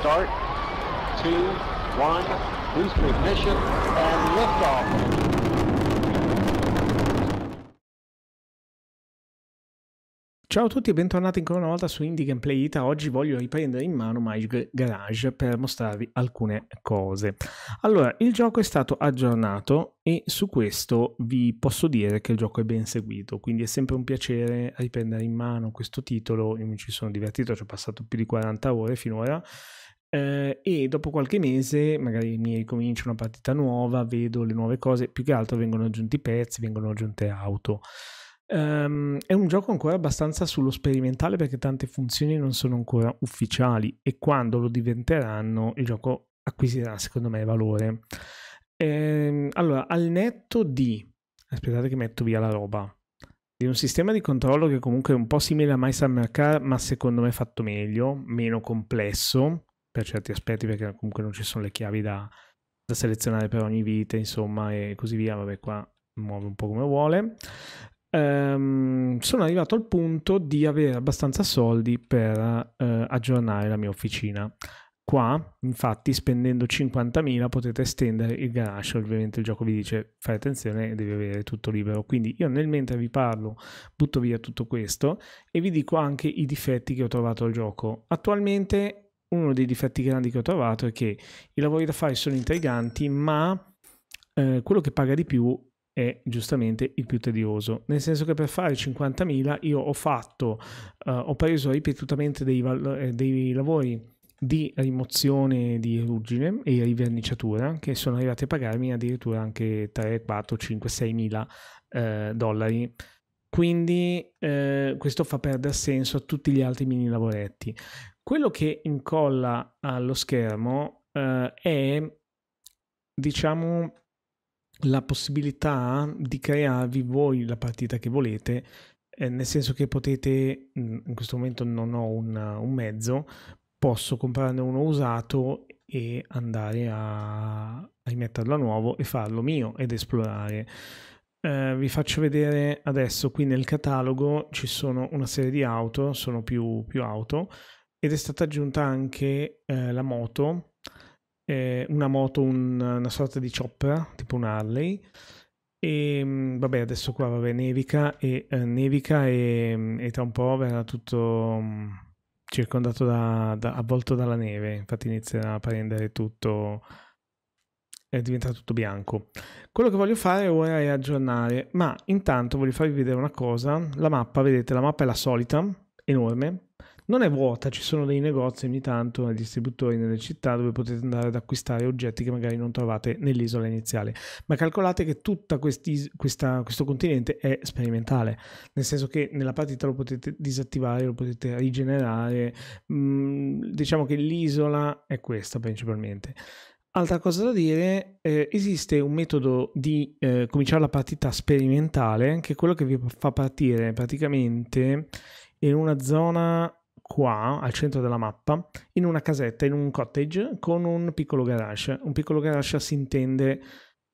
start, two, one, boost ignition, and liftoff. Ciao a tutti e bentornati ancora una volta su Indie Gameplay Ita. Oggi voglio riprendere in mano Magic Garage per mostrarvi alcune cose. Allora, il gioco è stato aggiornato e su questo vi posso dire che il gioco è ben seguito, quindi è sempre un piacere riprendere in mano questo titolo. Io mi ci sono divertito, ci ho passato più di 40 ore finora eh, e dopo qualche mese magari mi ricomincio una partita nuova, vedo le nuove cose, più che altro vengono aggiunti pezzi, vengono aggiunte auto. Um, è un gioco ancora abbastanza sullo sperimentale perché tante funzioni non sono ancora ufficiali e quando lo diventeranno il gioco acquisirà secondo me valore. Ehm, allora, al netto di... Aspettate che metto via la roba di un sistema di controllo che comunque è un po' simile a My Summer Car, ma secondo me fatto meglio, meno complesso, per certi aspetti perché comunque non ci sono le chiavi da, da selezionare per ogni vite, insomma, e così via. Vabbè, qua muove un po' come vuole. Um, sono arrivato al punto di avere abbastanza soldi per uh, aggiornare la mia officina. Qua, infatti, spendendo 50.000 potete estendere il garage. Ovviamente il gioco vi dice fai attenzione, devi avere tutto libero. Quindi io nel mentre vi parlo butto via tutto questo e vi dico anche i difetti che ho trovato al gioco. Attualmente uno dei difetti grandi che ho trovato è che i lavori da fare sono intriganti, ma eh, quello che paga di più è giustamente il più tedioso. Nel senso che per fare 50.000 io ho fatto, eh, ho preso ripetutamente dei, val- eh, dei lavori di rimozione di ruggine e riverniciatura che sono arrivati a pagarmi addirittura anche 3, 4, 5, 6 mila eh, dollari. Quindi eh, questo fa perdere senso a tutti gli altri mini lavoretti. Quello che incolla allo schermo eh, è, diciamo, la possibilità di crearvi voi la partita che volete, eh, nel senso che potete, mm, in questo momento non ho una, un mezzo, posso comprarne uno usato e andare a, a rimetterlo a nuovo e farlo mio ed esplorare. Eh, vi faccio vedere adesso qui nel catalogo ci sono una serie di auto, sono più, più auto, ed è stata aggiunta anche eh, la moto, eh, una moto, un, una sorta di chopper, tipo un Harley. E ehm, vabbè, adesso qua vabbè, nevica e eh, nevica e, e, tra un po' verrà tutto mm, circondato da, da, avvolto dalla neve, infatti inizierà a prendere tutto diventa tutto bianco. Quello che voglio fare ora è aggiornare, ma intanto voglio farvi vedere una cosa, la mappa, vedete, la mappa è la solita, enorme, non è vuota, ci sono dei negozi ogni tanto, nei distributori nelle città dove potete andare ad acquistare oggetti che magari non trovate nell'isola iniziale. Ma calcolate che tutto questo continente è sperimentale, nel senso che nella partita lo potete disattivare, lo potete rigenerare. Mh, mm, diciamo che l'isola è questa principalmente. Altra cosa da dire, eh, esiste un metodo di eh, cominciare la partita sperimentale, che è quello che vi fa partire praticamente in una zona qua al centro della mappa in una casetta, in un cottage con un piccolo garage. Un piccolo garage si intende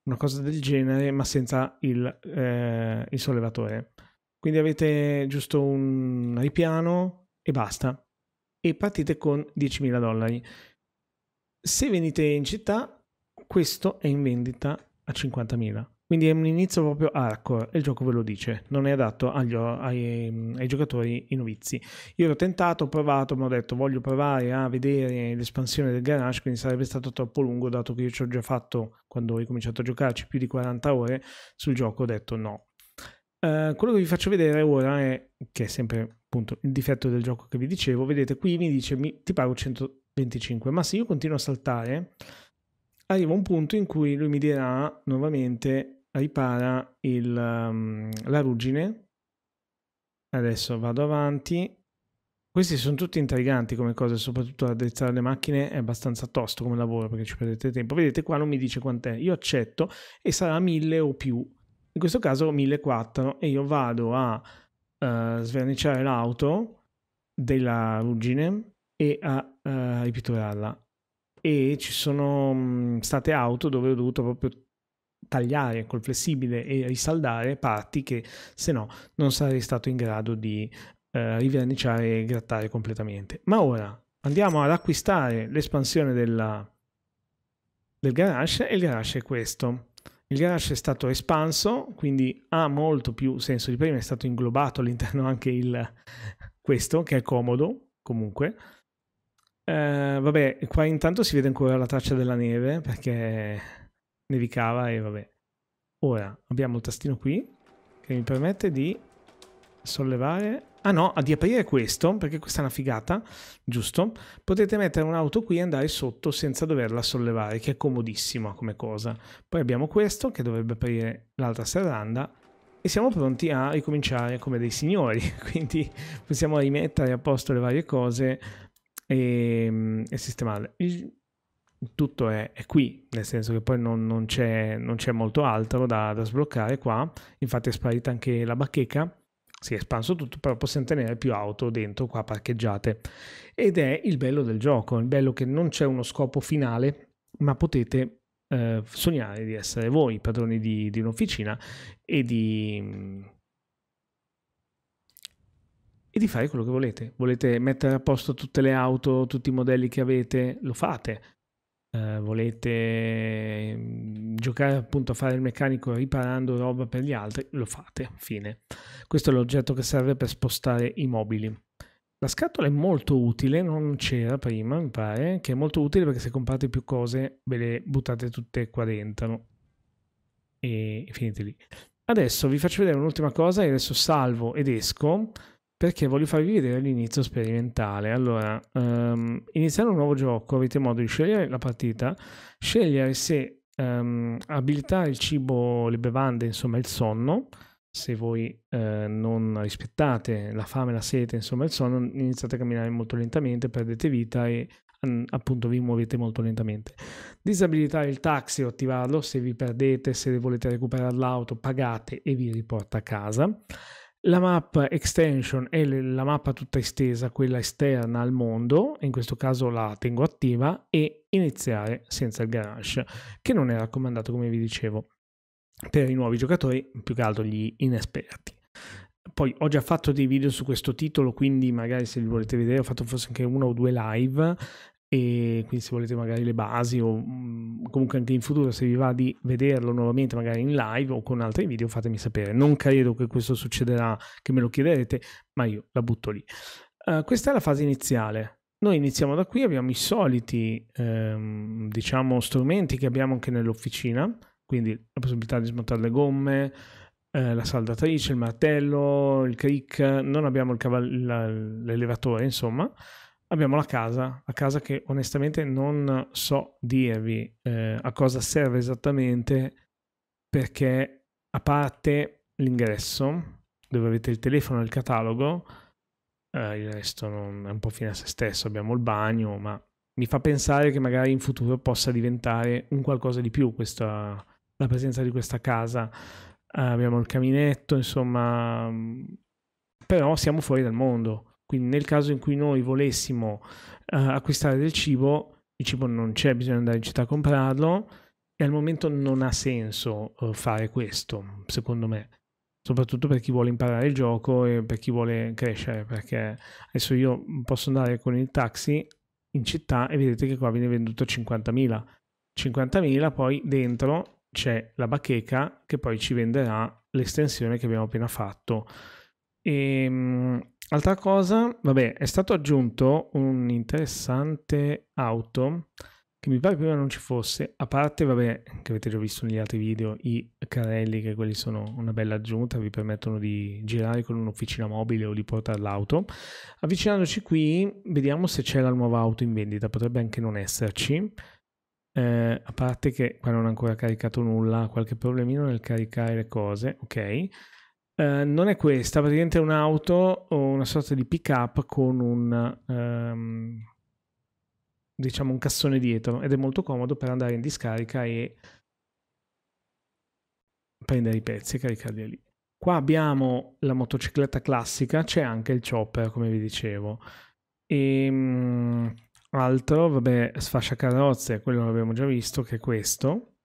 una cosa del genere ma senza il, eh, il sollevatore. Quindi avete giusto un ripiano e basta. E partite con 10.000 dollari. Se venite in città, questo è in vendita a 50.000. Quindi è un inizio proprio hardcore e il gioco ve lo dice, non è adatto agli, ai, mm, ai, giocatori novizi. Io l'ho tentato, ho provato, mi ho detto voglio provare a vedere l'espansione del garage, quindi sarebbe stato troppo lungo dato che io ci ho già fatto, quando ho ricominciato a giocarci, più di 40 ore sul gioco, ho detto no. Eh, quello che vi faccio vedere ora è, che è sempre appunto il difetto del gioco che vi dicevo, vedete qui mi dice mi, ti pago 125, ma se io continuo a saltare... Arriva un punto in cui lui mi dirà nuovamente ripara il, um, la ruggine. Adesso vado avanti. Questi sono tutti intriganti come cose, soprattutto addrizzare le macchine è abbastanza tosto come lavoro perché ci perdete tempo. Vedete qua non mi dice quant'è, io accetto e sarà 1000 o più. In questo caso 1004 e io vado a uh, sverniciare l'auto della ruggine e a uh, eh, ripitturarla. E ci sono mh, mm, state auto dove ho dovuto proprio tagliare col flessibile e risaldare parti che se no non sarei stato in grado di eh, riverniciare e grattare completamente. Ma ora andiamo ad acquistare l'espansione della, del garage e il garage è questo. Il garage è stato espanso, quindi ha molto più senso di prima, è stato inglobato all'interno anche il, questo, che è comodo comunque. Eh, vabbè, qua intanto si vede ancora la traccia della neve perché nevicava e vabbè. Ora abbiamo il tastino qui che mi permette di sollevare... Ah no, di aprire questo, perché questa è una figata, giusto? Potete mettere un'auto qui e andare sotto senza doverla sollevare, che è comodissima come cosa. Poi abbiamo questo che dovrebbe aprire l'altra serranda e siamo pronti a ricominciare come dei signori, quindi possiamo rimettere a posto le varie cose e, mm, e sistemarle tutto è, è, qui, nel senso che poi non, non, c'è, non c'è, molto altro da, da, sbloccare qua, infatti è sparita anche la bacheca, si è espanso tutto, però possiamo tenere più auto dentro qua parcheggiate. Ed è il bello del gioco, il bello che non c'è uno scopo finale, ma potete eh, sognare di essere voi padroni di, di un'officina e di e di fare quello che volete. Volete mettere a posto tutte le auto, tutti i modelli che avete, lo fate eh, volete mm, giocare appunto a fare il meccanico riparando roba per gli altri, lo fate, fine. Questo è l'oggetto che serve per spostare i mobili. La scatola è molto utile, non c'era prima, mi pare, che è molto utile perché se comprate più cose ve le buttate tutte qua dentro e finite lì. Adesso vi faccio vedere un'ultima cosa, e adesso salvo ed esco perché voglio farvi vedere l'inizio sperimentale. Allora, um, iniziare un nuovo gioco, avete modo di scegliere la partita, scegliere se um, abilitare il cibo, le bevande, insomma il sonno, se voi eh, non rispettate la fame, la sete, insomma il sonno, iniziate a camminare molto lentamente, perdete vita e appunto vi muovete molto lentamente. Disabilitare il taxi o attivarlo se vi perdete, se volete recuperare l'auto, pagate e vi riporta a casa la map extension è la mappa tutta estesa, quella esterna al mondo, in questo caso la tengo attiva, e iniziare senza il garage, che non è raccomandato come vi dicevo per i nuovi giocatori, più che altro gli inesperti. Poi ho già fatto dei video su questo titolo, quindi magari se li volete vedere ho fatto forse anche uno o due live, e quindi se volete magari le basi o mm, comunque anche in futuro se vi va di vederlo nuovamente magari in live o con altri video fatemi sapere non credo che questo succederà che me lo chiederete ma io la butto lì uh, questa è la fase iniziale noi iniziamo da qui abbiamo i soliti ehm, diciamo strumenti che abbiamo anche nell'officina quindi la possibilità di smontare le gomme eh, la saldatrice il martello il crick non abbiamo il cavall- l'elevatore insomma abbiamo la casa, la casa che onestamente non so dirvi eh, a cosa serve esattamente perché a parte l'ingresso dove avete il telefono e il catalogo, eh, il resto non, è un po' fine a se stesso, abbiamo il bagno, ma mi fa pensare che magari in futuro possa diventare un qualcosa di più questa, la presenza di questa casa. Eh, abbiamo il caminetto, insomma, mm, però siamo fuori dal mondo quindi nel caso in cui noi volessimo uh, acquistare del cibo, il cibo non c'è, bisogna andare in città a comprarlo e al momento non ha senso uh, fare questo, secondo me. Soprattutto per chi vuole imparare il gioco e per chi vuole crescere, perché adesso io posso andare con il taxi in città e vedete che qua viene venduto 50.000. 50.000 poi dentro c'è la bacheca che poi ci venderà l'estensione che abbiamo appena fatto e, ehm, altra cosa, vabbè, è stato aggiunto un interessante auto che mi pare prima non ci fosse, a parte, vabbè, che avete già visto negli altri video, i carrelli, che quelli sono una bella aggiunta, vi permettono di girare con un'officina mobile o di portare l'auto. Avvicinandoci qui, vediamo se c'è la nuova auto in vendita, potrebbe anche non esserci. Eh, a parte che qua non ho ancora caricato nulla, qualche problemino nel caricare le cose, ok. Ehm, non è questa, praticamente è un'auto o una sorta di pick up con un, um, diciamo un cassone dietro ed è molto comodo per andare in discarica e prendere i pezzi e caricarli lì. Qua abbiamo la motocicletta classica, c'è anche il chopper come vi dicevo. E, ehm, altro, vabbè, sfascia carrozze, quello l'abbiamo già visto, che è questo,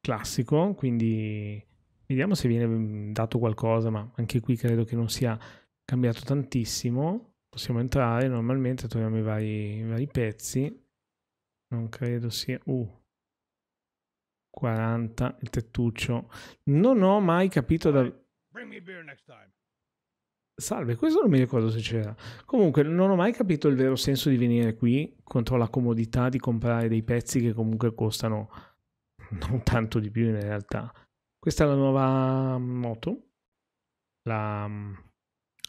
classico, quindi Vediamo se viene mm, dato qualcosa, ma anche qui credo che non sia cambiato tantissimo. Possiamo entrare normalmente, troviamo i vari, i vari pezzi. Non credo sia... Uh, 40, il tettuccio. Non ho mai capito da... Salve, questo non mi ricordo se c'era. Comunque, non ho mai capito il vero senso di venire qui contro la comodità di comprare dei pezzi che comunque costano non tanto di più in realtà. Questa è la nuova moto. La,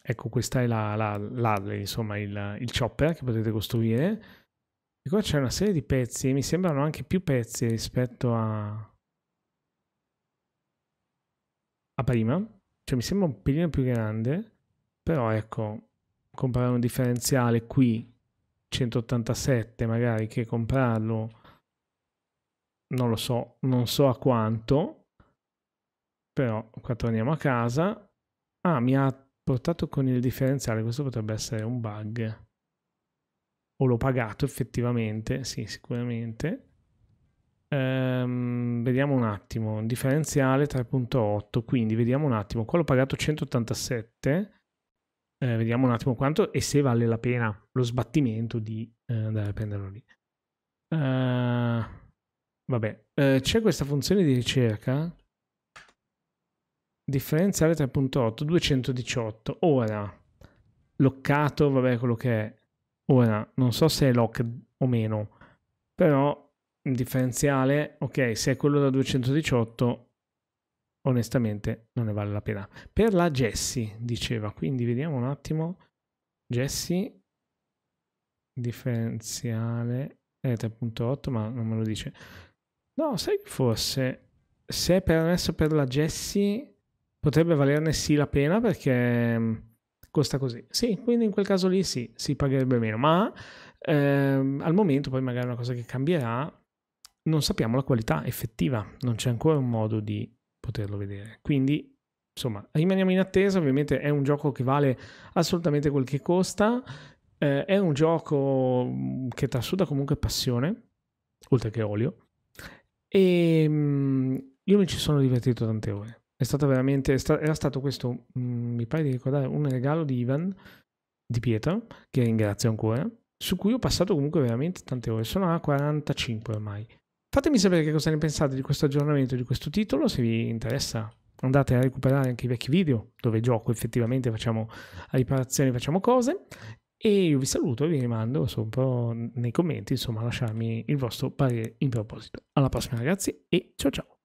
ecco, questa è la, la, la insomma, il, il, chopper che potete costruire. E qua c'è una serie di pezzi, mi sembrano anche più pezzi rispetto a, a prima. Cioè mi sembra un pelino più grande, però ecco, comprare un differenziale qui 187 magari che comprarlo non lo so, non so a quanto, però qua torniamo a casa. Ah, mi ha portato con il differenziale, questo potrebbe essere un bug. O l'ho pagato effettivamente, sì, sicuramente. Ehm, vediamo un attimo, differenziale 3.8, quindi vediamo un attimo, qua l'ho pagato 187. Eh, vediamo un attimo quanto e se vale la pena lo sbattimento di eh, andare a prenderlo lì. Uh, vabbè, eh, c'è questa funzione di ricerca differenziale 3.8, 218. Ora, loccato, vabbè quello che è. Ora, non so se è lock o meno, però il differenziale, ok, se è quello da 218, onestamente non ne vale la pena. Per la Jessie, diceva, quindi vediamo un attimo. Jessie, differenziale, è eh, 3.8, ma non me lo dice. No, sai forse se è permesso per la Jessie potrebbe valerne sì la pena perché mm, costa così. Sì, quindi in quel caso lì sì, si pagherebbe meno, ma ehm, al momento poi magari è una cosa che cambierà, non sappiamo la qualità effettiva, non c'è ancora un modo di poterlo vedere. Quindi, insomma, rimaniamo in attesa, ovviamente è un gioco che vale assolutamente quel che costa, eh, è un gioco mm, che trasuda comunque passione, oltre che olio, e mh, mm, io mi ci sono divertito tante ore. È stato veramente, è sta, era stato questo, mh, mm, mi pare di ricordare, un regalo di Ivan, di Pietro, che ringrazio ancora, su cui ho passato comunque veramente tante ore, sono a 45 ormai. Fatemi sapere che cosa ne pensate di questo aggiornamento, di questo titolo, se vi interessa andate a recuperare anche i vecchi video dove gioco effettivamente, facciamo riparazioni, facciamo cose. E io vi saluto e vi rimando sopra nei commenti, insomma, a lasciarmi il vostro parere in proposito. Alla prossima ragazzi e ciao ciao!